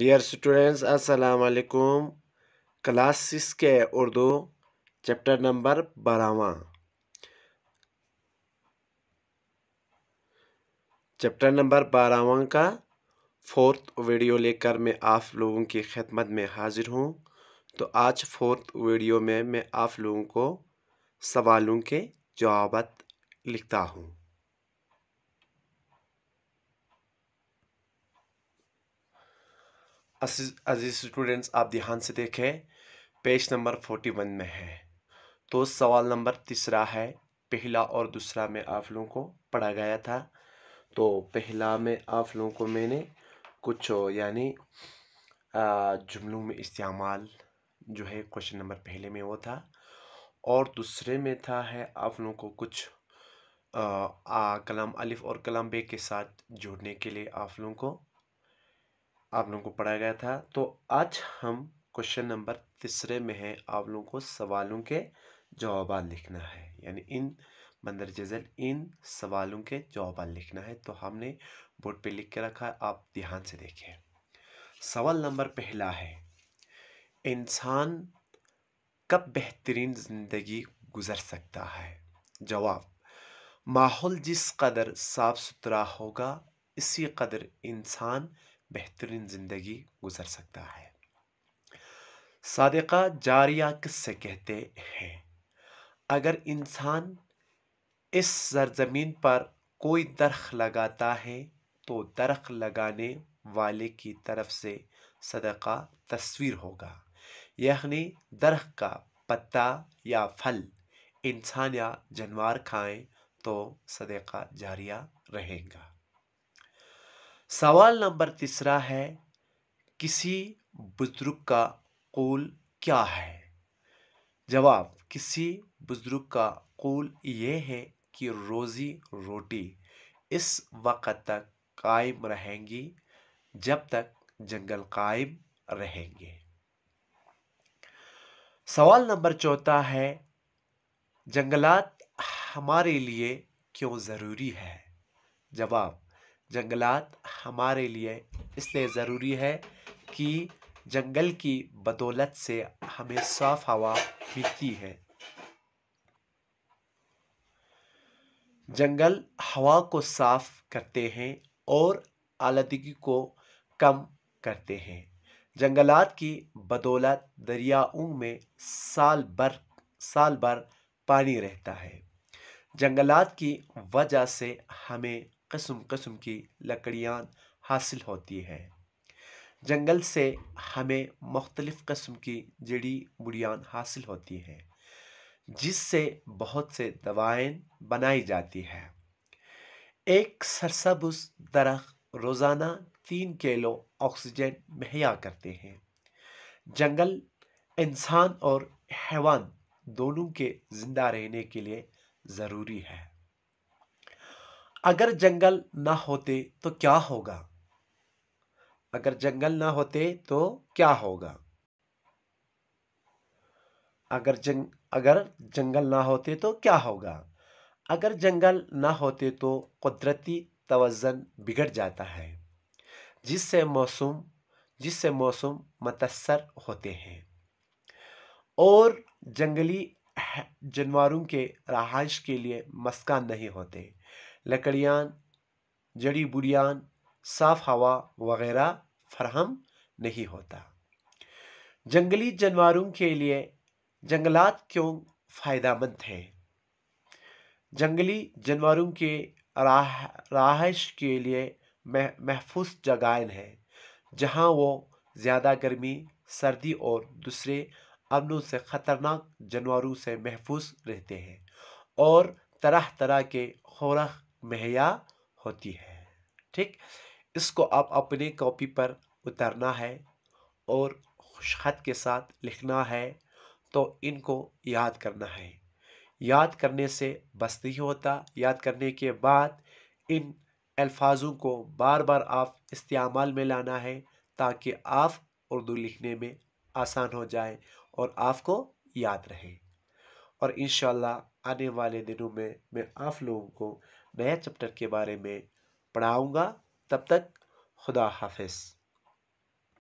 dear students अस्सलाम वालेकुम class six के उर्दू चैप्टर नंबर बारहवा चैप्टर नंबर बारहवा का फोर्थ वीडियो लेकर मैं आप लोगों की खिदमत में हाजिर हूँ तो आज फोर्थ वीडियो में मैं आप लोगों को सवालों के जवाब लिखता हूँ अजीज़ स्टूडेंट्स आप ध्यान से देखें पेज नंबर फोर्टी वन में है तो सवाल नंबर तीसरा है पहला और दूसरा में आप लोगों को पढ़ा गया था तो पहला में आप लोगों को मैंने कुछ यानी जुमलों में इस्तेमाल जो है क्वेश्चन नंबर पहले में वो था और दूसरे में था है आप लोगों को कुछ आ, आ, कलाम अलिफ और कलाम बे के साथ जोड़ने के लिए आप लोगों को आप लोगों को पढ़ाया गया था तो आज हम क्वेश्चन नंबर तीसरे में हैं आप लोगों को सवालों के जवाब लिखना है यानी इन बंदर जजल इन सवालों के जवाब लिखना है तो हमने बोर्ड पे लिख के रखा है आप ध्यान से देखें सवाल नंबर पहला है इंसान कब बेहतरीन ज़िंदगी गुजर सकता है जवाब माहौल जिस कदर साफ़ सुथरा होगा इसी कदर इंसान बेहतरीन ज़िंदगी गुजर सकता है सदका जारिया किससे कहते हैं अगर इंसान इस सरज़मीन पर कोई दरख लगाता है तो दरख लगाने वाले की तरफ से सदका तस्वीर होगा यानी दरख का पत्ता या फल इंसान या जानवर खाएं तो सदका जारिया रहेगा सवाल नंबर तीसरा है किसी बुज़ुर्ग का कौल क्या है जवाब किसी बुज़ुर्ग का कौल ये है कि रोज़ी रोटी इस वक्त तक कायम रहेंगी जब तक जंगल कायम रहेंगे सवाल नंबर चौथा है जंगलात हमारे लिए क्यों ज़रूरी है जवाब जंगलात हमारे लिए इसलिए ज़रूरी है कि जंगल की बदौलत से हमें साफ हवा मिलती है जंगल हवा को साफ करते हैं और आलदगी को कम करते हैं जंगलात की बदौलत दरियाओं में साल भर साल भर पानी रहता है जंगलात की वजह से हमें कस्म कस्म की लकड़ियाँ हासिल होती हैं जंगल से हमें मुख्तलिफ़ कस्म की जड़ी बुड़ियान हासिल होती हैं जिससे बहुत से दवाएँ बनाई जाती हैं एक सरसब्स दरख्त रोज़ाना तीन किलो ऑक्सीजन मुहैया करते हैं जंगल इंसान और हैवान दोनों के ज़िंदा रहने के लिए ज़रूरी है अगर जंगल ना होते तो क्या होगा अगर जंगल ना होते तो क्या होगा अगर जंग अगर जंगल ना होते तो क्या होगा अगर जंगल ना होते तो कुदरती तोज़न बिगड़ जाता है जिससे मौसम जिससे मौसम मतसर होते हैं और जंगली जानवरों के रहाइश के लिए मस्कान नहीं होते लकड़ियाँ जड़ी बुरियान साफ़ हवा वगैरह फरहम नहीं होता जंगली जानवरों के लिए जंगलात क्यों फ़ायदा हैं जंगली जानवरों के राह के लिए महफूज जगह हैं जहाँ वो ज़्यादा गर्मी सर्दी और दूसरे अमन से ख़तरनाक जानवरों से महफूज रहते हैं और तरह तरह के खुराक मुहैया होती है ठीक इसको आप अपने कॉपी पर उतारना है और खत के साथ लिखना है तो इनको याद करना है याद करने से बस नहीं होता याद करने के बाद इन अल्फाजों को बार बार आप इस्तेमाल में लाना है ताकि आप उर्दू लिखने में आसान हो जाए और आपको याद रहे और इन आने वाले दिनों में मैं आप लोगों को नया चैप्टर के बारे में पढ़ाऊँगा तब तक खुदा हाफिज़